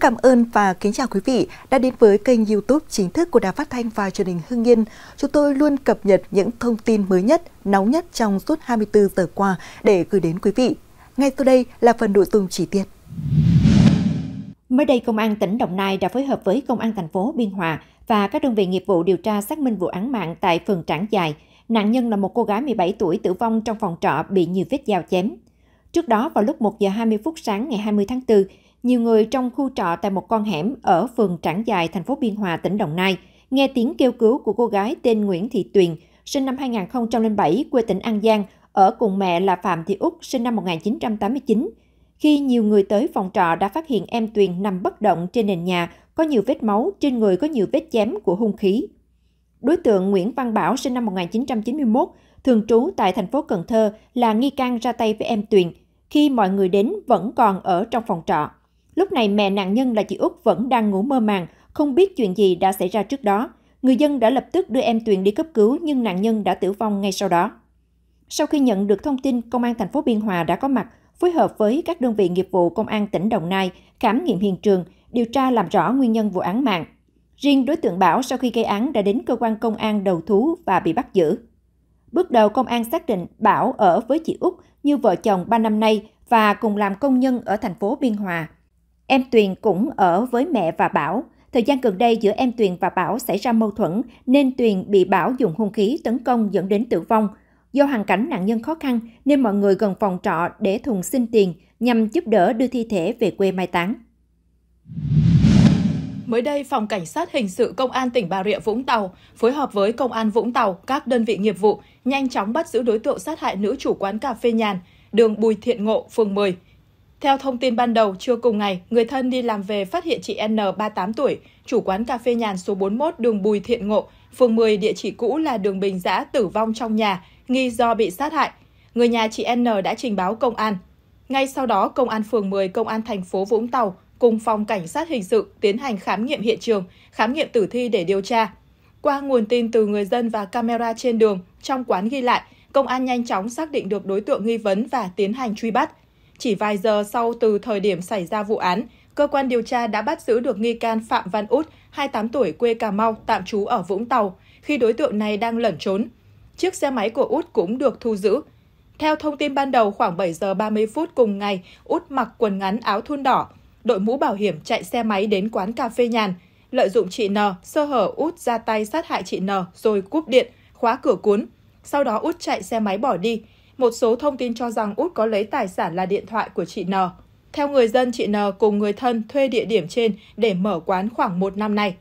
cảm ơn và kính chào quý vị đã đến với kênh YouTube chính thức của Đài Phát thanh và Truyền hình Hưng Yên. Chúng tôi luôn cập nhật những thông tin mới nhất, nóng nhất trong suốt 24 giờ qua để gửi đến quý vị. Ngay sau đây là phần nội dung chi tiết. Mới đây, Công an tỉnh Đồng Nai đã phối hợp với Công an thành phố Biên Hòa và các đơn vị nghiệp vụ điều tra xác minh vụ án mạng tại phường Trảng Dài. Nạn nhân là một cô gái 17 tuổi tử vong trong phòng trọ bị nhiều vết dao chém. Trước đó, vào lúc 1 giờ 20 phút sáng ngày 20 tháng 4, nhiều người trong khu trọ tại một con hẻm ở phường Trảng Dài, thành phố Biên Hòa, tỉnh Đồng Nai, nghe tiếng kêu cứu của cô gái tên Nguyễn Thị Tuyền, sinh năm 2007, quê tỉnh An Giang, ở cùng mẹ là Phạm Thị Úc, sinh năm 1989. Khi nhiều người tới phòng trọ đã phát hiện em Tuyền nằm bất động trên nền nhà, có nhiều vết máu, trên người có nhiều vết chém của hung khí. Đối tượng Nguyễn Văn Bảo sinh năm 1991, thường trú tại thành phố Cần Thơ là nghi can ra tay với em Tuyền, khi mọi người đến vẫn còn ở trong phòng trọ. Lúc này mẹ nạn nhân là chị Út vẫn đang ngủ mơ màng, không biết chuyện gì đã xảy ra trước đó. Người dân đã lập tức đưa em Tuyền đi cấp cứu nhưng nạn nhân đã tử vong ngay sau đó. Sau khi nhận được thông tin, công an thành phố Biên Hòa đã có mặt, phối hợp với các đơn vị nghiệp vụ công an tỉnh Đồng Nai khám nghiệm hiện trường, điều tra làm rõ nguyên nhân vụ án mạng. Riêng đối tượng Bảo sau khi gây án đã đến cơ quan công an đầu thú và bị bắt giữ. Bước đầu công an xác định Bảo ở với chị út như vợ chồng 3 năm nay và cùng làm công nhân ở thành phố Biên Hòa. Em Tuyền cũng ở với mẹ và Bảo. Thời gian gần đây giữa em Tuyền và Bảo xảy ra mâu thuẫn nên Tuyền bị Bảo dùng hung khí tấn công dẫn đến tử vong. Do hoàn cảnh nạn nhân khó khăn nên mọi người gần phòng trọ để Thùng xin tiền nhằm giúp đỡ đưa thi thể về quê mai táng. Mới đây, Phòng Cảnh sát Hình sự Công an tỉnh Bà Rịa Vũng Tàu phối hợp với Công an Vũng Tàu, các đơn vị nghiệp vụ nhanh chóng bắt giữ đối tượng sát hại nữ chủ quán cà phê nhàn, đường Bùi Thiện Ngộ, phường 10. Theo thông tin ban đầu, trưa cùng ngày, người thân đi làm về phát hiện chị N, 38 tuổi, chủ quán cà phê nhàn số 41 đường Bùi Thiện Ngộ, phường 10 địa chỉ cũ là đường Bình Giã tử vong trong nhà, nghi do bị sát hại. Người nhà chị N đã trình báo công an. Ngay sau đó, công an phường 10, công an thành phố Vũng Tàu cùng phòng cảnh sát hình sự tiến hành khám nghiệm hiện trường, khám nghiệm tử thi để điều tra. Qua nguồn tin từ người dân và camera trên đường, trong quán ghi lại, công an nhanh chóng xác định được đối tượng nghi vấn và tiến hành truy bắt. Chỉ vài giờ sau từ thời điểm xảy ra vụ án, cơ quan điều tra đã bắt giữ được nghi can Phạm Văn Út, 28 tuổi quê Cà Mau, tạm trú ở Vũng Tàu, khi đối tượng này đang lẩn trốn. Chiếc xe máy của Út cũng được thu giữ. Theo thông tin ban đầu, khoảng 7 giờ 30 phút cùng ngày, Út mặc quần ngắn áo thun đỏ, đội mũ bảo hiểm chạy xe máy đến quán cà phê nhàn. Lợi dụng chị N, sơ hở Út ra tay sát hại chị N rồi cúp điện, khóa cửa cuốn. Sau đó Út chạy xe máy bỏ đi một số thông tin cho rằng Út có lấy tài sản là điện thoại của chị N. Theo người dân, chị N cùng người thân thuê địa điểm trên để mở quán khoảng một năm nay.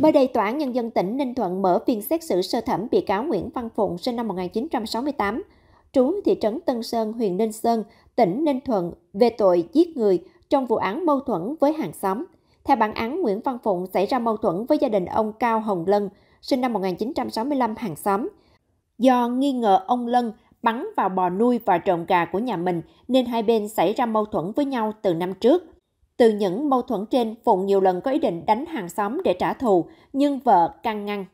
Mới đây, Tòa án Nhân dân tỉnh Ninh Thuận mở phiên xét xử sơ thẩm bị cáo Nguyễn Văn Phụng sinh năm 1968, trú thị trấn Tân Sơn, huyện Ninh Sơn, tỉnh Ninh Thuận về tội giết người trong vụ án mâu thuẫn với hàng xóm. Theo bản án, Nguyễn Văn Phụng xảy ra mâu thuẫn với gia đình ông Cao Hồng Lân, sinh năm 1965 hàng xóm. Do nghi ngờ ông Lân bắn vào bò nuôi và trộm gà của nhà mình nên hai bên xảy ra mâu thuẫn với nhau từ năm trước. Từ những mâu thuẫn trên, Phụng nhiều lần có ý định đánh hàng xóm để trả thù, nhưng vợ căng ngăn.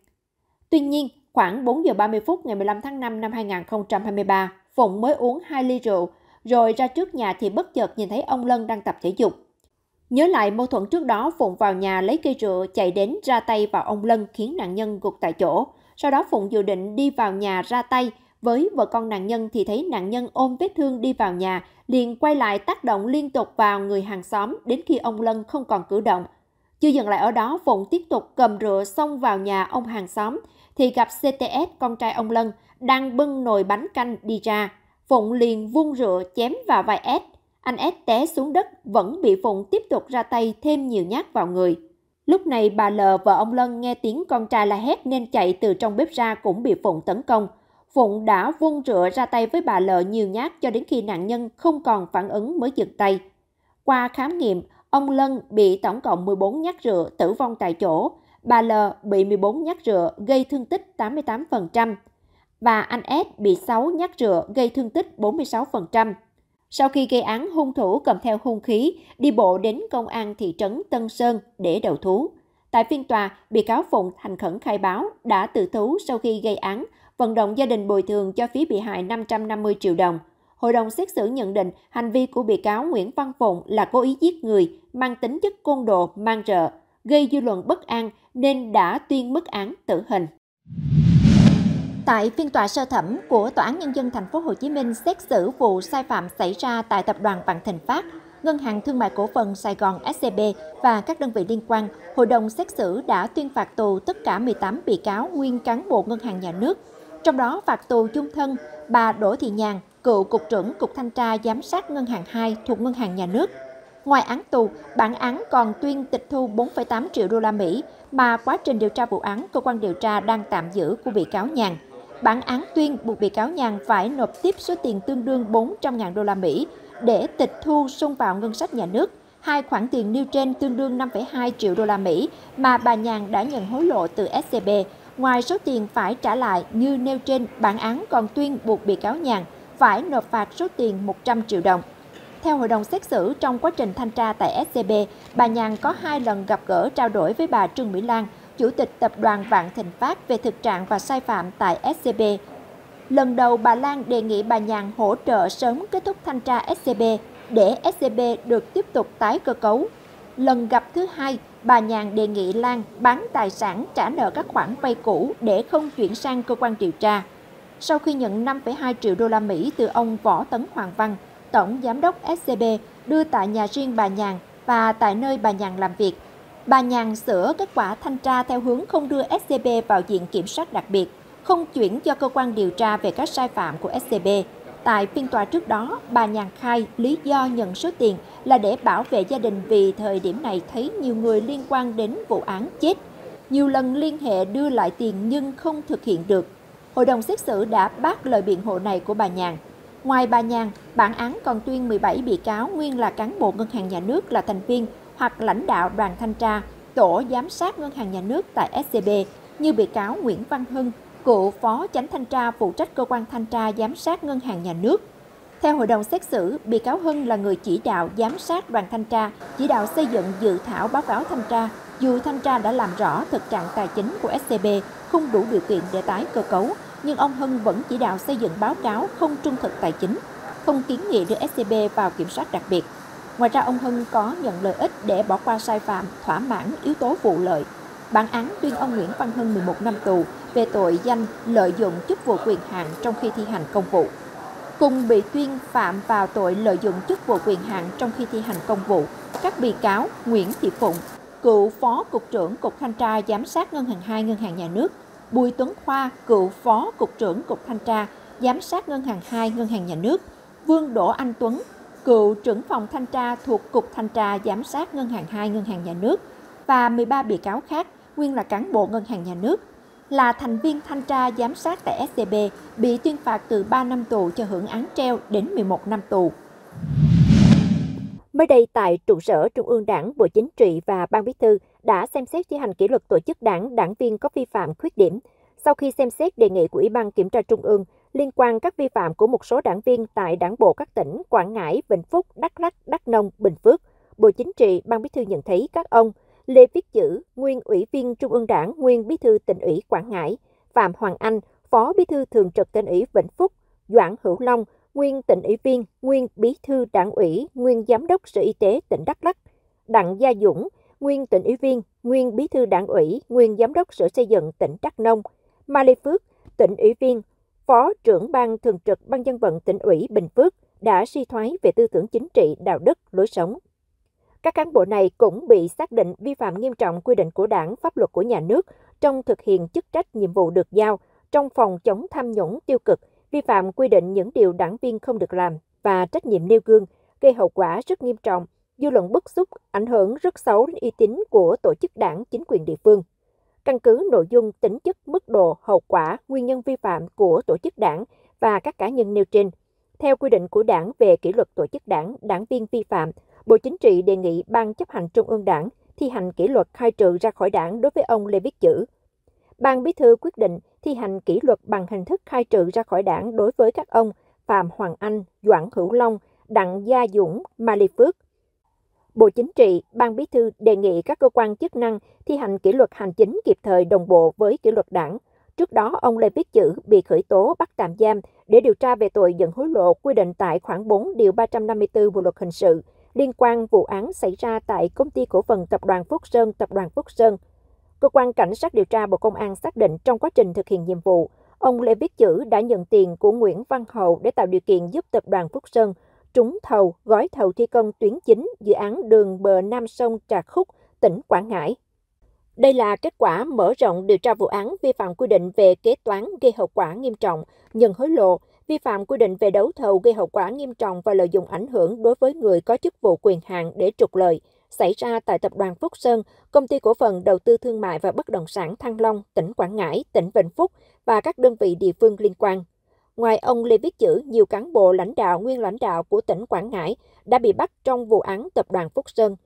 Tuy nhiên, khoảng 4 giờ 30 phút ngày 15 tháng 5 năm 2023, Phụng mới uống hai ly rượu, rồi ra trước nhà thì bất chợt nhìn thấy ông Lân đang tập thể dục. Nhớ lại mâu thuẫn trước đó, Phụng vào nhà lấy cây rượu chạy đến ra tay vào ông Lân khiến nạn nhân gục tại chỗ. Sau đó Phụng dự định đi vào nhà ra tay, với vợ con nạn nhân thì thấy nạn nhân ôm vết thương đi vào nhà, liền quay lại tác động liên tục vào người hàng xóm đến khi ông Lân không còn cử động. Chưa dừng lại ở đó, Phụng tiếp tục cầm rửa xông vào nhà ông hàng xóm, thì gặp CTS con trai ông Lân đang bưng nồi bánh canh đi ra. Phụng liền vung rửa chém vào vai S. Anh S té xuống đất vẫn bị Phụng tiếp tục ra tay thêm nhiều nhát vào người. Lúc này bà L và ông Lân nghe tiếng con trai la hét nên chạy từ trong bếp ra cũng bị Phụng tấn công. Phụng đã vung rửa ra tay với bà L nhiều nhát cho đến khi nạn nhân không còn phản ứng mới dừng tay. Qua khám nghiệm, ông Lân bị tổng cộng 14 nhát rửa tử vong tại chỗ, bà L bị 14 nhát rửa gây thương tích 88% và anh S bị 6 nhát rửa gây thương tích 46%. Sau khi gây án, hung thủ cầm theo hung khí, đi bộ đến công an thị trấn Tân Sơn để đầu thú. Tại phiên tòa, bị cáo Phụng thành khẩn khai báo đã tự thú sau khi gây án, vận động gia đình bồi thường cho phía bị hại 550 triệu đồng. Hội đồng xét xử nhận định hành vi của bị cáo Nguyễn Văn Phụng là cố ý giết người, mang tính chất côn đồ, mang rợ, gây dư luận bất an nên đã tuyên mức án tử hình. Tại phiên tòa sơ thẩm của Tòa án Nhân dân Thành phố Hồ Chí Minh xét xử vụ sai phạm xảy ra tại Tập đoàn Vạn Thịnh Phát, Ngân hàng Thương mại Cổ phần Sài Gòn SCB và các đơn vị liên quan, hội đồng xét xử đã tuyên phạt tù tất cả 18 bị cáo nguyên cán bộ Ngân hàng Nhà nước, trong đó phạt tù chung thân bà Đỗ Thị Nhàn, cựu Cục trưởng Cục Thanh tra Giám sát Ngân hàng 2 thuộc Ngân hàng Nhà nước. Ngoài án tù, bản án còn tuyên tịch thu 4,8 triệu đô la Mỹ mà quá trình điều tra vụ án cơ quan điều tra đang tạm giữ của bị cáo Nhàn. Bản án tuyên buộc bị cáo Nhàn phải nộp tiếp số tiền tương đương 400.000 đô la Mỹ để tịch thu xung vào ngân sách nhà nước. Hai khoản tiền nêu trên tương đương 5,2 triệu đô la Mỹ mà bà Nhàn đã nhận hối lộ từ SCB. Ngoài số tiền phải trả lại như nêu trên, bản án còn tuyên buộc bị cáo Nhàn phải nộp phạt số tiền 100 triệu đồng. Theo hội đồng xét xử, trong quá trình thanh tra tại SCB, bà Nhàn có hai lần gặp gỡ trao đổi với bà Trương Mỹ Lan, Chủ tịch Tập đoàn Vạn Thịnh Phát về thực trạng và sai phạm tại SCB. Lần đầu bà Lan đề nghị bà Nhàn hỗ trợ sớm kết thúc thanh tra SCB để SCB được tiếp tục tái cơ cấu. Lần gặp thứ hai, bà Nhàn đề nghị Lan bán tài sản trả nợ các khoản vay cũ để không chuyển sang cơ quan điều tra. Sau khi nhận 5,2 triệu đô la Mỹ từ ông Võ Tấn Hoàng Văn, Tổng Giám đốc SCB đưa tại nhà riêng bà Nhàn và tại nơi bà Nhàn làm việc, Bà Nhàn sửa kết quả thanh tra theo hướng không đưa SCB vào diện kiểm soát đặc biệt, không chuyển cho cơ quan điều tra về các sai phạm của SCB. Tại phiên tòa trước đó, bà Nhàn khai lý do nhận số tiền là để bảo vệ gia đình vì thời điểm này thấy nhiều người liên quan đến vụ án chết. Nhiều lần liên hệ đưa lại tiền nhưng không thực hiện được. Hội đồng xét xử đã bác lời biện hộ này của bà Nhàn. Ngoài bà Nhàn, bản án còn tuyên 17 bị cáo nguyên là cán bộ ngân hàng nhà nước là thành viên hoặc lãnh đạo đoàn thanh tra, tổ giám sát ngân hàng nhà nước tại SCB như bị cáo Nguyễn Văn Hưng, cựu phó chánh thanh tra phụ trách cơ quan thanh tra giám sát ngân hàng nhà nước. Theo hội đồng xét xử, bị cáo Hưng là người chỉ đạo giám sát đoàn thanh tra, chỉ đạo xây dựng dự thảo báo cáo thanh tra, dù thanh tra đã làm rõ thực trạng tài chính của SCB không đủ điều kiện để tái cơ cấu, nhưng ông Hưng vẫn chỉ đạo xây dựng báo cáo không trung thực tài chính, không kiến nghị đưa SCB vào kiểm soát đặc biệt. Ngoài ra ông Hưng có nhận lợi ích để bỏ qua sai phạm, thỏa mãn yếu tố vụ lợi. Bản án tuyên ông Nguyễn Văn Hưng 11 năm tù về tội danh lợi dụng chức vụ quyền hạn trong khi thi hành công vụ. Cùng bị tuyên phạm vào tội lợi dụng chức vụ quyền hạn trong khi thi hành công vụ, các bị cáo Nguyễn Thị Phụng, cựu phó cục trưởng Cục Thanh tra Giám sát Ngân hàng 2 Ngân hàng Nhà nước, Bùi Tuấn Khoa, cựu phó cục trưởng Cục Thanh tra Giám sát Ngân hàng 2 Ngân hàng Nhà nước, Vương Đỗ Anh Tuấn, cựu trưởng phòng thanh tra thuộc Cục Thanh tra Giám sát Ngân hàng 2 Ngân hàng Nhà nước và 13 bị cáo khác nguyên là cán bộ Ngân hàng Nhà nước, là thành viên thanh tra giám sát tại SCB bị tuyên phạt từ 3 năm tù cho hưởng án treo đến 11 năm tù. Mới đây tại trụ sở Trung ương Đảng, Bộ Chính trị và Ban Bí thư đã xem xét thi hành kỷ luật tổ chức đảng, đảng viên có vi phạm khuyết điểm. Sau khi xem xét đề nghị của Ủy ban Kiểm tra Trung ương, liên quan các vi phạm của một số đảng viên tại đảng bộ các tỉnh Quảng Ngãi, Vĩnh Phúc, Đắk Lắk, Đắk Nông, Bình Phước. Bộ Chính trị, Ban Bí thư nhận thấy các ông Lê Viết Chữ, nguyên ủy viên Trung ương Đảng, nguyên bí thư tỉnh ủy Quảng Ngãi, Phạm Hoàng Anh, phó bí thư thường trực tỉnh ủy Vĩnh Phúc, Doãn Hữu Long, nguyên tỉnh ủy viên, nguyên bí thư đảng ủy, nguyên giám đốc Sở Y tế tỉnh Đắk Lắk, Đặng Gia Dũng, nguyên tỉnh ủy viên, nguyên bí thư đảng ủy, nguyên giám đốc Sở Xây dựng tỉnh Đắk Nông, Ma Lê Phước, tỉnh ủy viên, Phó trưởng ban thường trực Ban dân vận tỉnh ủy Bình Phước đã suy thoái về tư tưởng chính trị, đạo đức, lối sống. Các cán bộ này cũng bị xác định vi phạm nghiêm trọng quy định của đảng, pháp luật của nhà nước trong thực hiện chức trách nhiệm vụ được giao, trong phòng chống tham nhũng tiêu cực, vi phạm quy định những điều đảng viên không được làm và trách nhiệm nêu gương, gây hậu quả rất nghiêm trọng, dư luận bức xúc, ảnh hưởng rất xấu đến uy tín của tổ chức đảng, chính quyền địa phương căn cứ nội dung, tính chất, mức độ, hậu quả, nguyên nhân vi phạm của tổ chức đảng và các cá nhân nêu trên. Theo quy định của Đảng về kỷ luật tổ chức đảng, đảng viên vi phạm, Bộ Chính trị đề nghị Ban chấp hành Trung ương Đảng thi hành kỷ luật khai trừ ra khỏi đảng đối với ông Lê Viết Chữ. Ban Bí thư quyết định thi hành kỷ luật bằng hình thức khai trừ ra khỏi đảng đối với các ông Phạm Hoàng Anh, Doãn Hữu Long, Đặng Gia Dũng, Mali Phước, Bộ Chính trị, Ban Bí thư đề nghị các cơ quan chức năng thi hành kỷ luật hành chính kịp thời đồng bộ với kỷ luật đảng. Trước đó, ông Lê Viết Chữ bị khởi tố bắt tạm giam để điều tra về tội nhận hối lộ quy định tại khoảng 4 điều 354 Bộ luật hình sự liên quan vụ án xảy ra tại công ty cổ phần tập đoàn Phúc Sơn, tập đoàn Phúc Sơn. Cơ quan cảnh sát điều tra Bộ Công an xác định trong quá trình thực hiện nhiệm vụ, ông Lê Viết Chữ đã nhận tiền của Nguyễn Văn Hậu để tạo điều kiện giúp tập đoàn Phúc Sơn trúng thầu gói thầu thi công tuyến chính dự án đường bờ Nam sông Trà Khúc, tỉnh Quảng Ngãi. Đây là kết quả mở rộng điều tra vụ án vi phạm quy định về kế toán gây hậu quả nghiêm trọng, nhận hối lộ, vi phạm quy định về đấu thầu gây hậu quả nghiêm trọng và lợi dụng ảnh hưởng đối với người có chức vụ quyền hạn để trục lợi, xảy ra tại Tập đoàn Phúc Sơn, Công ty Cổ phần Đầu tư Thương mại và Bất động sản Thăng Long, tỉnh Quảng Ngãi, tỉnh Vĩnh Phúc và các đơn vị địa phương liên quan. Ngoài ông Lê Viết Chữ, nhiều cán bộ lãnh đạo, nguyên lãnh đạo của tỉnh Quảng Ngãi đã bị bắt trong vụ án tập đoàn Phúc Sơn.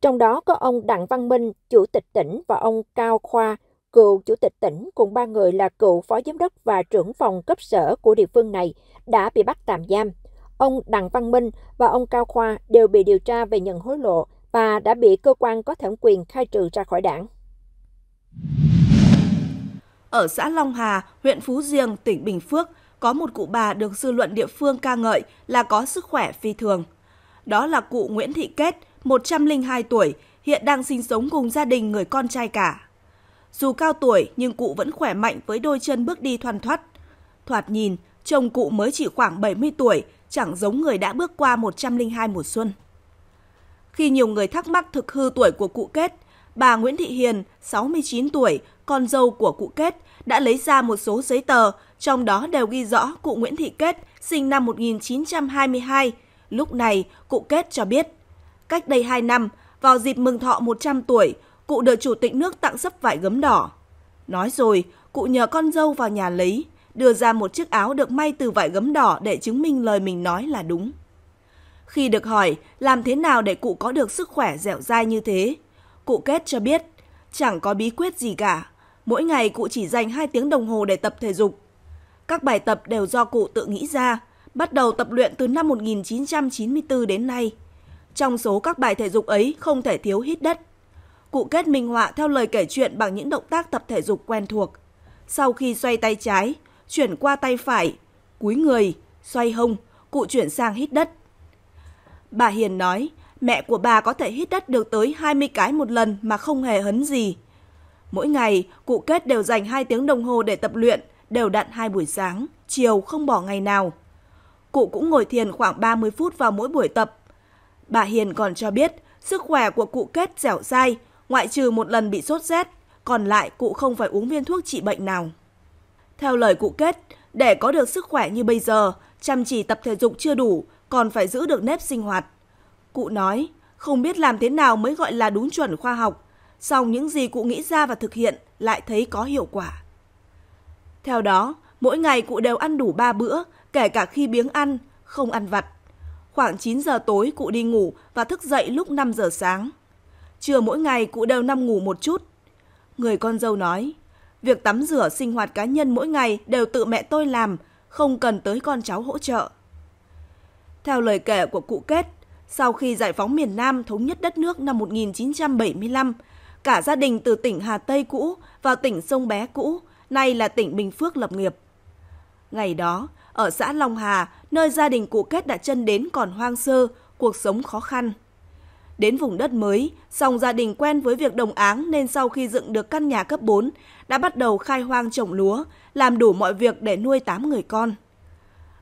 Trong đó có ông Đặng Văn Minh, chủ tịch tỉnh và ông Cao Khoa, cựu chủ tịch tỉnh cùng ba người là cựu phó giám đốc và trưởng phòng cấp sở của địa phương này đã bị bắt tạm giam. Ông Đặng Văn Minh và ông Cao Khoa đều bị điều tra về nhận hối lộ và đã bị cơ quan có thẩm quyền khai trừ ra khỏi đảng. Ở xã Long Hà, huyện Phú Diềng, tỉnh Bình Phước, có một cụ bà được dư luận địa phương ca ngợi là có sức khỏe phi thường. Đó là cụ Nguyễn Thị Kết, 102 tuổi, hiện đang sinh sống cùng gia đình người con trai cả. Dù cao tuổi nhưng cụ vẫn khỏe mạnh với đôi chân bước đi thoăn thoắt. Thoạt nhìn, chồng cụ mới chỉ khoảng 70 tuổi, chẳng giống người đã bước qua 102 mùa xuân. Khi nhiều người thắc mắc thực hư tuổi của cụ Kết, bà Nguyễn Thị Hiền, 69 tuổi, con dâu của cụ Kết, đã lấy ra một số giấy tờ, trong đó đều ghi rõ cụ Nguyễn Thị Kết sinh năm 1922. Lúc này, cụ Kết cho biết, cách đây 2 năm, vào dịp mừng thọ 100 tuổi, cụ được chủ tịch nước tặng sấp vải gấm đỏ. Nói rồi, cụ nhờ con dâu vào nhà lấy, đưa ra một chiếc áo được may từ vải gấm đỏ để chứng minh lời mình nói là đúng. Khi được hỏi làm thế nào để cụ có được sức khỏe dẻo dai như thế, cụ kết cho biết chẳng có bí quyết gì cả. Mỗi ngày cụ chỉ dành 2 tiếng đồng hồ để tập thể dục. Các bài tập đều do cụ tự nghĩ ra, bắt đầu tập luyện từ năm 1994 đến nay. Trong số các bài thể dục ấy không thể thiếu hít đất. Cụ kết minh họa theo lời kể chuyện bằng những động tác tập thể dục quen thuộc. Sau khi xoay tay trái, chuyển qua tay phải, cúi người, xoay hông, cụ chuyển sang hít đất. Bà Hiền nói, mẹ của bà có thể hít đất được tới 20 cái một lần mà không hề hấn gì. Mỗi ngày, cụ kết đều dành 2 tiếng đồng hồ để tập luyện, đều đặn hai buổi sáng, chiều không bỏ ngày nào. Cụ cũng ngồi thiền khoảng 30 phút vào mỗi buổi tập. Bà Hiền còn cho biết sức khỏe của cụ kết dẻo dai, ngoại trừ một lần bị sốt rét, còn lại cụ không phải uống viên thuốc trị bệnh nào. Theo lời cụ kết, để có được sức khỏe như bây giờ, chăm chỉ tập thể dục chưa đủ, còn phải giữ được nếp sinh hoạt. Cụ nói, không biết làm thế nào mới gọi là đúng chuẩn khoa học, song những gì cụ nghĩ ra và thực hiện lại thấy có hiệu quả. Theo đó, mỗi ngày cụ đều ăn đủ 3 bữa, kể cả khi biếng ăn, không ăn vặt. Khoảng 9 giờ tối cụ đi ngủ và thức dậy lúc 5 giờ sáng. Trưa mỗi ngày cụ đều nằm ngủ một chút. Người con dâu nói, việc tắm rửa sinh hoạt cá nhân mỗi ngày đều tự mẹ tôi làm, không cần tới con cháu hỗ trợ. Theo lời kể của cụ Kết, sau khi giải phóng miền Nam thống nhất đất nước năm 1975, Cả gia đình từ tỉnh Hà Tây cũ vào tỉnh Sông Bé cũ, nay là tỉnh Bình Phước lập nghiệp. Ngày đó, ở xã Long Hà, nơi gia đình cụ Kết đã chân đến còn hoang sơ, cuộc sống khó khăn. Đến vùng đất mới, song gia đình quen với việc đồng áng nên sau khi dựng được căn nhà cấp 4, đã bắt đầu khai hoang trồng lúa, làm đủ mọi việc để nuôi 8 người con.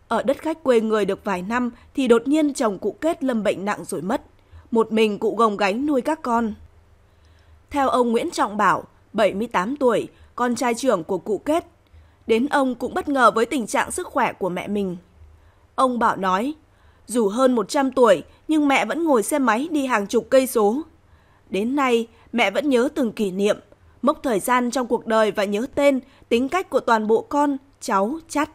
Ở đất khách quê người được vài năm thì đột nhiên chồng cụ Kết lâm bệnh nặng rồi mất. Một mình cụ gồng gánh nuôi các con. Theo ông Nguyễn Trọng Bảo, 78 tuổi, con trai trưởng của cụ Kết, đến ông cũng bất ngờ với tình trạng sức khỏe của mẹ mình. Ông Bảo nói, dù hơn 100 tuổi nhưng mẹ vẫn ngồi xe máy đi hàng chục cây số. Đến nay, mẹ vẫn nhớ từng kỷ niệm, mốc thời gian trong cuộc đời và nhớ tên, tính cách của toàn bộ con, cháu, chắt.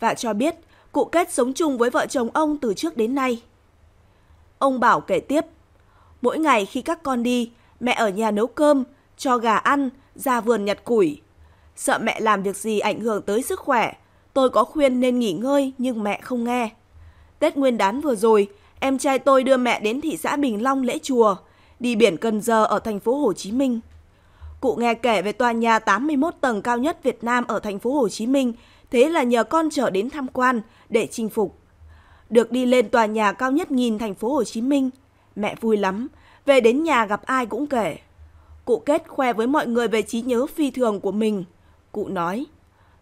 Và cho biết, cụ Kết sống chung với vợ chồng ông từ trước đến nay. Ông Bảo kể tiếp, mỗi ngày khi các con đi, mẹ ở nhà nấu cơm, cho gà ăn, ra vườn nhặt củi. Sợ mẹ làm việc gì ảnh hưởng tới sức khỏe, tôi có khuyên nên nghỉ ngơi nhưng mẹ không nghe. Tết Nguyên đán vừa rồi, em trai tôi đưa mẹ đến thị xã Bình Long lễ chùa, đi biển Cần Giờ ở thành phố Hồ Chí Minh. Cụ nghe kể về tòa nhà 81 tầng cao nhất Việt Nam ở thành phố Hồ Chí Minh, thế là nhờ con trở đến tham quan để chinh phục. Được đi lên tòa nhà cao nhất nghìn thành phố Hồ Chí Minh, mẹ vui lắm, về đến nhà gặp ai cũng kể. Cụ kết khoe với mọi người về trí nhớ phi thường của mình. Cụ nói,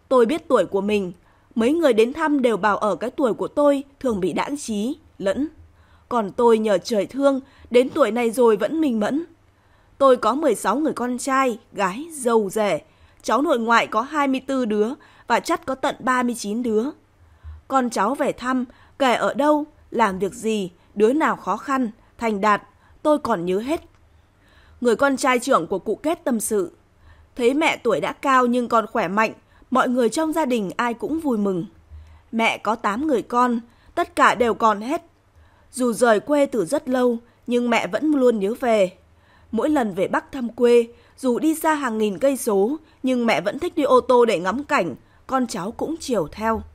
tôi biết tuổi của mình. Mấy người đến thăm đều bảo ở cái tuổi của tôi thường bị đãng trí, lẫn. Còn tôi nhờ trời thương, đến tuổi này rồi vẫn minh mẫn. Tôi có 16 người con trai, gái, giàu rể. Cháu nội ngoại có 24 đứa và chắc có tận 39 đứa. Con cháu về thăm, kể ở đâu, làm việc gì, đứa nào khó khăn, thành đạt, tôi còn nhớ hết. Người con trai trưởng của cụ kết tâm sự. Thấy mẹ tuổi đã cao nhưng còn khỏe mạnh, mọi người trong gia đình ai cũng vui mừng. Mẹ có 8 người con, tất cả đều còn hết. Dù rời quê từ rất lâu, nhưng mẹ vẫn luôn nhớ về. Mỗi lần về Bắc thăm quê, dù đi xa hàng nghìn cây số, nhưng mẹ vẫn thích đi ô tô để ngắm cảnh, con cháu cũng chiều theo.